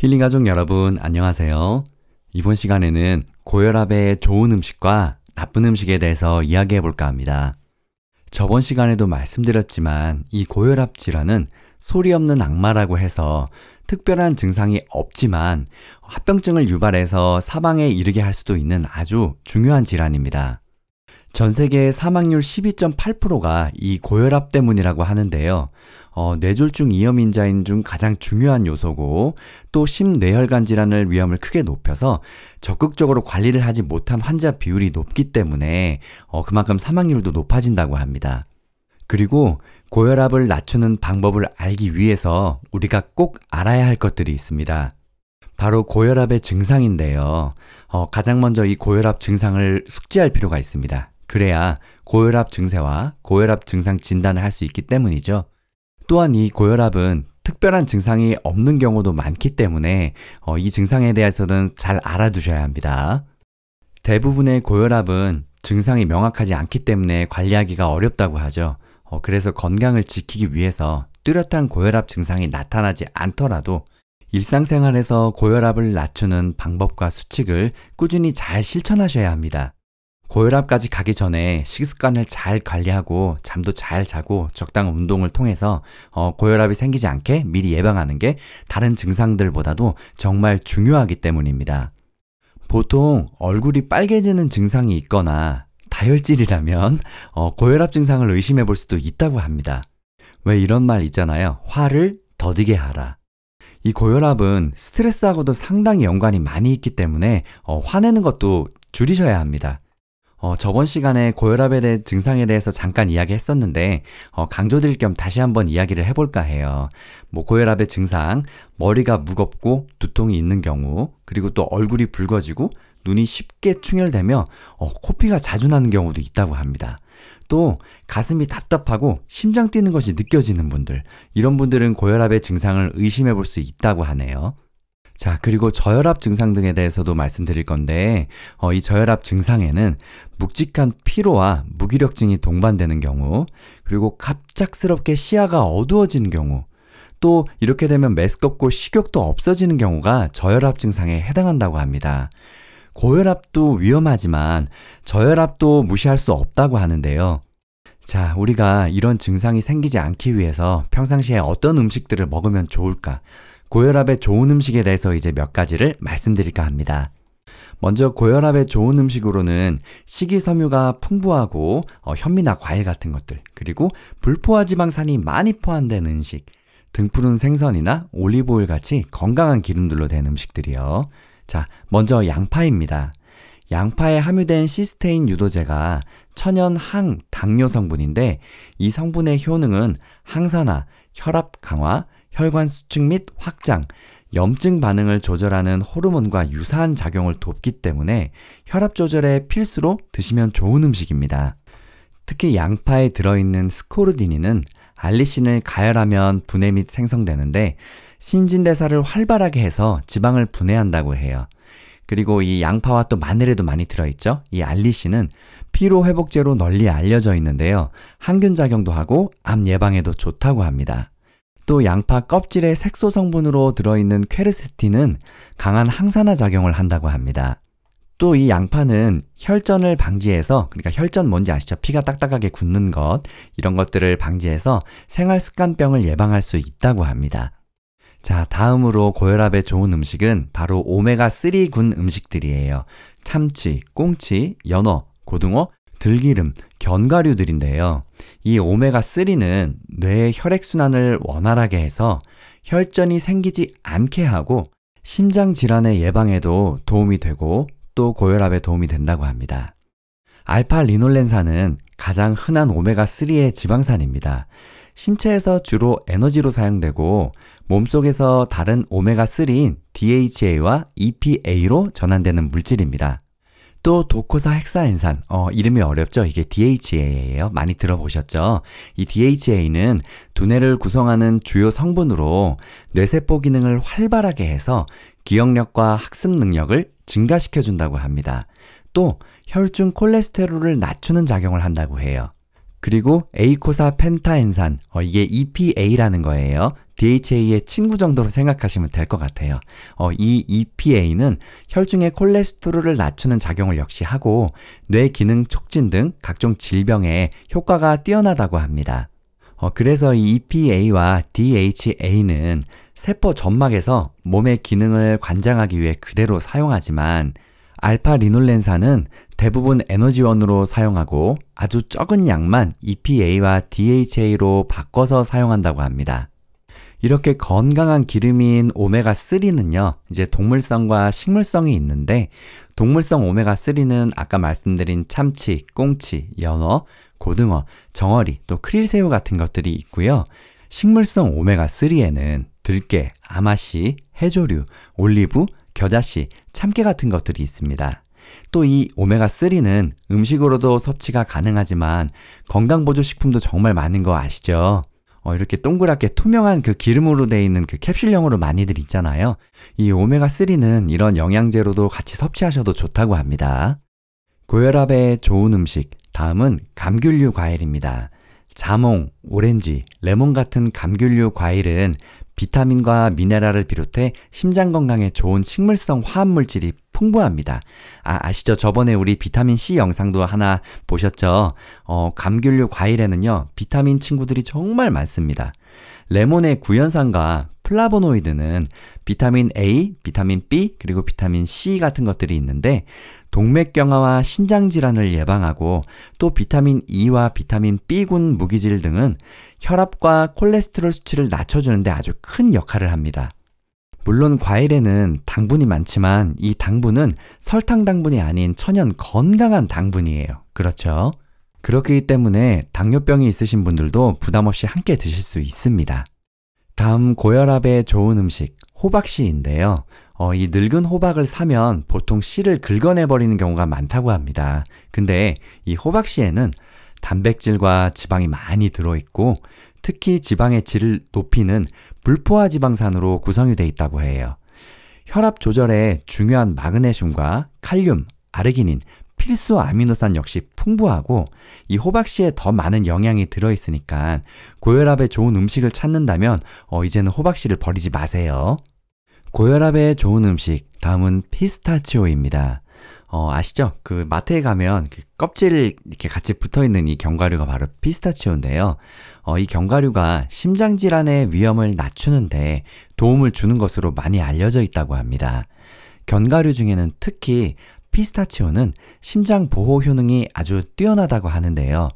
힐링 가족 여러분 안녕하세요. 이번 시간에는 고혈압의 좋은 음식과 나쁜 음식에 대해서 이야기해 볼까 합니다. 저번 시간에도 말씀드렸지만 이 고혈압 질환은 소리 없는 악마라고 해서 특별한 증상이 없지만 합병증을 유발해서 사망에 이르게 할 수도 있는 아주 중요한 질환입니다. 전 세계의 사망률 12.8%가 이 고혈압 때문이라고 하는데요. 어, 뇌졸중 위험인자인 중 가장 중요한 요소고 또 심뇌혈관 질환을 위험을 크게 높여서 적극적으로 관리를 하지 못한 환자 비율이 높기 때문에 어, 그만큼 사망률도 높아진다고 합니다. 그리고 고혈압을 낮추는 방법을 알기 위해서 우리가 꼭 알아야 할 것들이 있습니다. 바로 고혈압의 증상인데요. 어, 가장 먼저 이 고혈압 증상을 숙지할 필요가 있습니다. 그래야 고혈압 증세와 고혈압 증상 진단을 할 수 있기 때문이죠. 또한 이 고혈압은 특별한 증상이 없는 경우도 많기 때문에 어, 이 증상에 대해서는 잘 알아두셔야 합니다. 대부분의 고혈압은 증상이 명확하지 않기 때문에 관리하기가 어렵다고 하죠. 어, 그래서 건강을 지키기 위해서 뚜렷한 고혈압 증상이 나타나지 않더라도 일상생활에서 고혈압을 낮추는 방법과 수칙을 꾸준히 잘 실천하셔야 합니다. 고혈압까지 가기 전에 식습관을 잘 관리하고 잠도 잘 자고 적당한 운동을 통해서 어, 고혈압이 생기지 않게 미리 예방하는 게 다른 증상들보다도 정말 중요하기 때문입니다. 보통 얼굴이 빨개지는 증상이 있거나 다혈질이라면 어, 고혈압 증상을 의심해 볼 수도 있다고 합니다. 왜 이런 말 있잖아요. 화를 더디게 하라. 이 고혈압은 스트레스하고도 상당히 연관이 많이 있기 때문에 어, 화내는 것도 줄이셔야 합니다. 어, 저번 시간에 고혈압에 대해 증상에 대해서 잠깐 이야기했었는데 어, 강조드릴 겸 다시 한번 이야기를 해볼까 해요. 뭐 고혈압의 증상, 머리가 무겁고 두통이 있는 경우, 그리고 또 얼굴이 붉어지고 눈이 쉽게 충혈되며 어, 코피가 자주 나는 경우도 있다고 합니다. 또 가슴이 답답하고 심장 뛰는 것이 느껴지는 분들, 이런 분들은 고혈압의 증상을 의심해 볼 수 있다고 하네요. 자, 그리고 저혈압 증상 등에 대해서도 말씀드릴 건데, 어, 이 저혈압 증상에는 묵직한 피로와 무기력증이 동반되는 경우, 그리고 갑작스럽게 시야가 어두워지는 경우, 또 이렇게 되면 메스껍고 식욕도 없어지는 경우가 저혈압 증상에 해당한다고 합니다. 고혈압도 위험하지만 저혈압도 무시할 수 없다고 하는데요. 자, 우리가 이런 증상이 생기지 않기 위해서 평상시에 어떤 음식들을 먹으면 좋을까? 고혈압에 좋은 음식에 대해서 이제 몇 가지를 말씀드릴까 합니다. 먼저 고혈압에 좋은 음식으로는 식이섬유가 풍부하고 어, 현미나 과일 같은 것들, 그리고 불포화 지방산이 많이 포함된 음식, 등푸른 생선이나 올리브오일 같이 건강한 기름들로 된 음식들이요. 자, 먼저 양파입니다. 양파에 함유된 시스테인 유도제가 천연 항 당뇨 성분인데 이 성분의 효능은 항산화, 혈압 강화, 혈관 수축 및 확장, 염증 반응을 조절하는 호르몬과 유사한 작용을 돕기 때문에 혈압 조절에 필수로 드시면 좋은 음식입니다. 특히 양파에 들어있는 스코르디닌은 알리신을 가열하면 분해 및 생성되는데 신진대사를 활발하게 해서 지방을 분해한다고 해요. 그리고 이 양파와 또 마늘에도 많이 들어있죠. 이 알리신은 피로 회복제로 널리 알려져 있는데요. 항균 작용도 하고 암 예방에도 좋다고 합니다. 또 양파 껍질의 색소 성분으로 들어있는 퀘르세틴은 강한 항산화 작용을 한다고 합니다. 또 이 양파는 혈전을 방지해서 그러니까 혈전 뭔지 아시죠? 피가 딱딱하게 굳는 것 이런 것들을 방지해서 생활 습관병을 예방할 수 있다고 합니다. 자, 다음으로 고혈압에 좋은 음식은 바로 오메가3군 음식들이에요. 참치, 꽁치, 연어, 고등어, 들기름, 견과류들인데요. 이 오메가3는 뇌의 혈액순환을 원활하게 해서 혈전이 생기지 않게 하고 심장 질환의 예방에도 도움이 되고 또 고혈압에 도움이 된다고 합니다. 알파 리놀렌산은 가장 흔한 오메가3의 지방산입니다. 신체에서 주로 에너지로 사용되고 몸속에서 다른 오메가3인 DHA와 EPA로 전환되는 물질입니다. 또 도코사 핵사엔산 어, 이름이 어렵죠? 이게 DHA예요. 많이 들어보셨죠? 이 DHA는 두뇌를 구성하는 주요 성분으로 뇌세포 기능을 활발하게 해서 기억력과 학습 능력을 증가시켜준다고 합니다. 또 혈중 콜레스테롤을 낮추는 작용을 한다고 해요. 그리고 에이코사 펜타엔산, 어, 이게 EPA라는 거예요. DHA의 친구 정도로 생각하시면 될 것 같아요. 어, 이 EPA는 혈중의 콜레스테롤을 낮추는 작용을 역시 하고 뇌 기능 촉진 등 각종 질병에 효과가 뛰어나다고 합니다. 어, 그래서 이 EPA와 DHA는 세포 점막에서 몸의 기능을 관장하기 위해 그대로 사용하지만 알파 리놀렌산은 대부분 에너지원으로 사용하고 아주 적은 양만 EPA와 DHA로 바꿔서 사용한다고 합니다. 이렇게 건강한 기름인 오메가3는요, 이제 동물성과 식물성이 있는데, 동물성 오메가3는 아까 말씀드린 참치, 꽁치, 연어, 고등어, 정어리, 또 크릴새우 같은 것들이 있고요. 식물성 오메가3에는 들깨, 아마씨, 해조류, 올리브, 겨자씨, 참깨 같은 것들이 있습니다. 또이 오메가3는 음식으로도 섭취가 가능하지만 건강보조식품도 정말 많은 거 아시죠? 어, 이렇게 동그랗게 투명한 그 기름으로 되어 있는 그 캡슐형으로 많이들 있잖아요. 이 오메가3는 이런 영양제로도 같이 섭취하셔도 좋다고 합니다. 고혈압에 좋은 음식, 다음은 감귤류 과일입니다. 자몽, 오렌지, 레몬 같은 감귤류 과일은 비타민과 미네랄을 비롯해 심장 건강에 좋은 식물성 화합 물질이 풍부합니다. 아, 아시죠? 저번에 우리 비타민 C 영상도 하나 보셨죠? 어, 감귤류 과일에는요, 비타민 친구들이 정말 많습니다. 레몬의 구연산과 플라보노이드는 비타민 A, 비타민 B, 그리고 비타민 C 같은 것들이 있는데 동맥경화와 신장 질환을 예방하고 또 비타민 E와 비타민 B군 무기질 등은 혈압과 콜레스테롤 수치를 낮춰주는 데 아주 큰 역할을 합니다. 물론 과일에는 당분이 많지만 이 당분은 설탕 당분이 아닌 천연 건강한 당분이에요. 그렇죠? 그렇기 때문에 당뇨병이 있으신 분들도 부담없이 함께 드실 수 있습니다. 다음 고혈압에 좋은 음식, 호박씨인데요. 어, 이 늙은 호박을 사면 보통 씨를 긁어내버리는 경우가 많다고 합니다. 근데 이 호박씨에는 단백질과 지방이 많이 들어있고 특히 지방의 질을 높이는 불포화 지방산으로 구성이 되어 있다고 해요. 혈압 조절에 중요한 마그네슘과 칼륨, 아르기닌, 필수 아미노산 역시 풍부하고 이 호박씨에 더 많은 영양이 들어있으니까 고혈압에 좋은 음식을 찾는다면 어, 이제는 호박씨를 버리지 마세요. 고혈압에 좋은 음식 다음은 피스타치오입니다. 어, 아시죠? 그 마트에 가면 그 껍질 이렇게 같이 붙어 있는 이 견과류가 바로 피스타치오인데요. 어, 이 견과류가 심장 질환의 위험을 낮추는데 도움을 주는 것으로 많이 알려져 있다고 합니다. 견과류 중에는 특히 피스타치오는 심장 보호 효능이 아주 뛰어나다고 하는데요.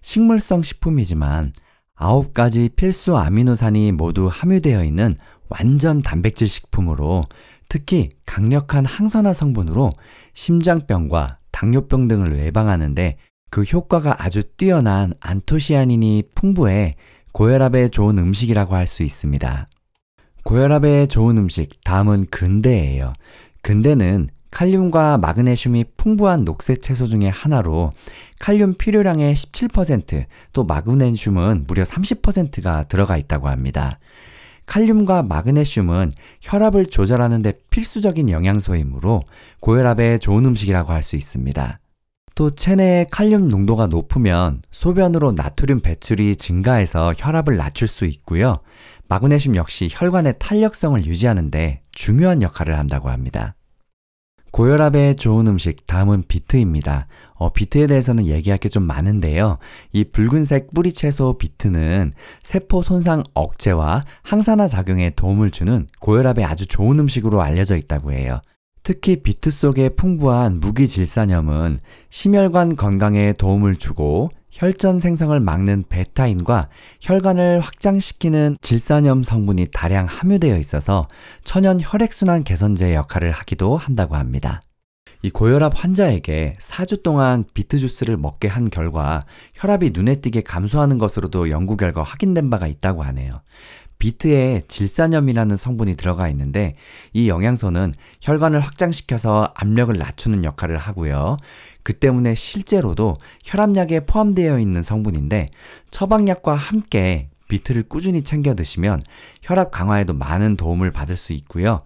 식물성 식품이지만 9가지 필수 아미노산이 모두 함유되어 있는 완전 단백질 식품으로 특히 강력한 항산화 성분으로 심장병과 당뇨병 등을 예방하는데 그 효과가 아주 뛰어난 안토시아닌이 풍부해 고혈압에 좋은 음식이라고 할 수 있습니다. 고혈압에 좋은 음식 다음은 근대예요. 근대는 칼륨과 마그네슘이 풍부한 녹색 채소 중의 하나로 칼륨 필요량의 17%, 또 마그네슘은 무려 30%가 들어가 있다고 합니다. 칼륨과 마그네슘은 혈압을 조절하는 데 필수적인 영양소이므로 고혈압에 좋은 음식이라고 할 수 있습니다. 또 체내의 칼륨 농도가 높으면 소변으로 나트륨 배출이 증가해서 혈압을 낮출 수 있고요. 마그네슘 역시 혈관의 탄력성을 유지하는 데 중요한 역할을 한다고 합니다. 고혈압에 좋은 음식 다음은 비트입니다. 어, 비트에 대해서는 얘기할 게 좀 많은데요. 이 붉은색 뿌리 채소 비트는 세포 손상 억제와 항산화 작용에 도움을 주는 고혈압에 아주 좋은 음식으로 알려져 있다고 해요. 특히 비트 속에 풍부한 무기질산염은 심혈관 건강에 도움을 주고 혈전 생성을 막는 베타인과 혈관을 확장시키는 질산염 성분이 다량 함유되어 있어서 천연 혈액순환 개선제 역할을 하기도 한다고 합니다. 이 고혈압 환자에게 4주 동안 비트 주스를 먹게 한 결과 혈압이 눈에 띄게 감소하는 것으로도 연구 결과 확인된 바가 있다고 하네요. 비트에 질산염이라는 성분이 들어가 있는데 이 영양소는 혈관을 확장시켜서 압력을 낮추는 역할을 하고요. 그 때문에 실제로도 혈압약에 포함되어 있는 성분인데 처방약과 함께 비트를 꾸준히 챙겨 드시면 혈압 강화에도 많은 도움을 받을 수 있고요.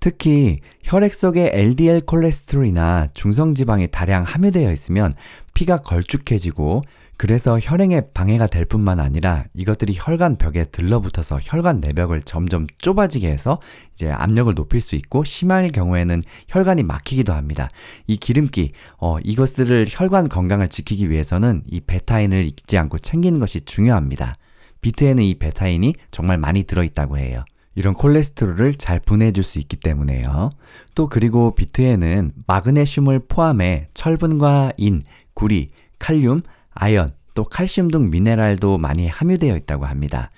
특히 혈액 속에 LDL 콜레스테롤이나 중성지방이 다량 함유되어 있으면 피가 걸쭉해지고 그래서 혈행에 방해가 될 뿐만 아니라 이것들이 혈관 벽에 들러붙어서 혈관 내벽을 점점 좁아지게 해서 이제 압력을 높일 수 있고 심할 경우에는 혈관이 막히기도 합니다. 이 기름기, 어, 이것들을 혈관 건강을 지키기 위해서는 이 베타인을 잊지 않고 챙기는 것이 중요합니다. 비트에는 이 베타인이 정말 많이 들어있다고 해요. 이런 콜레스테롤을 잘 분해해 줄 수 있기 때문에요. 또 그리고 비트에는 마그네슘을 포함해 철분과 인, 구리, 칼륨, 아연, 또 칼슘 등 미네랄도 많이 함유되어 있다고 합니다.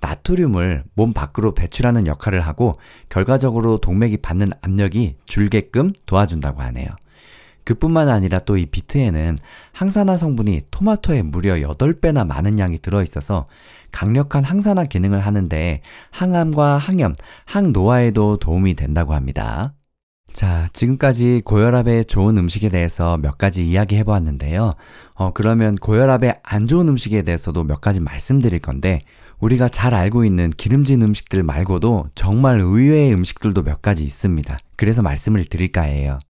나트륨을 몸 밖으로 배출하는 역할을 하고 결과적으로 동맥이 받는 압력이 줄게끔 도와준다고 하네요. 그뿐만 아니라 또 이 비트에는 항산화 성분이 토마토에 무려 8배나 많은 양이 들어있어서 강력한 항산화 기능을 하는데 항암과 항염, 항노화에도 도움이 된다고 합니다. 자, 지금까지 고혈압에 좋은 음식에 대해서 몇 가지 이야기해 보았는데요. 어, 그러면 고혈압에안 좋은 음식에 대해서도 몇 가지 말씀드릴 건데, 우리가 잘 알고 있는 기름진 음식들 말고도 정말 의외의 음식들도 몇 가지 있습니다. 그래서 말씀을 드릴까 해요.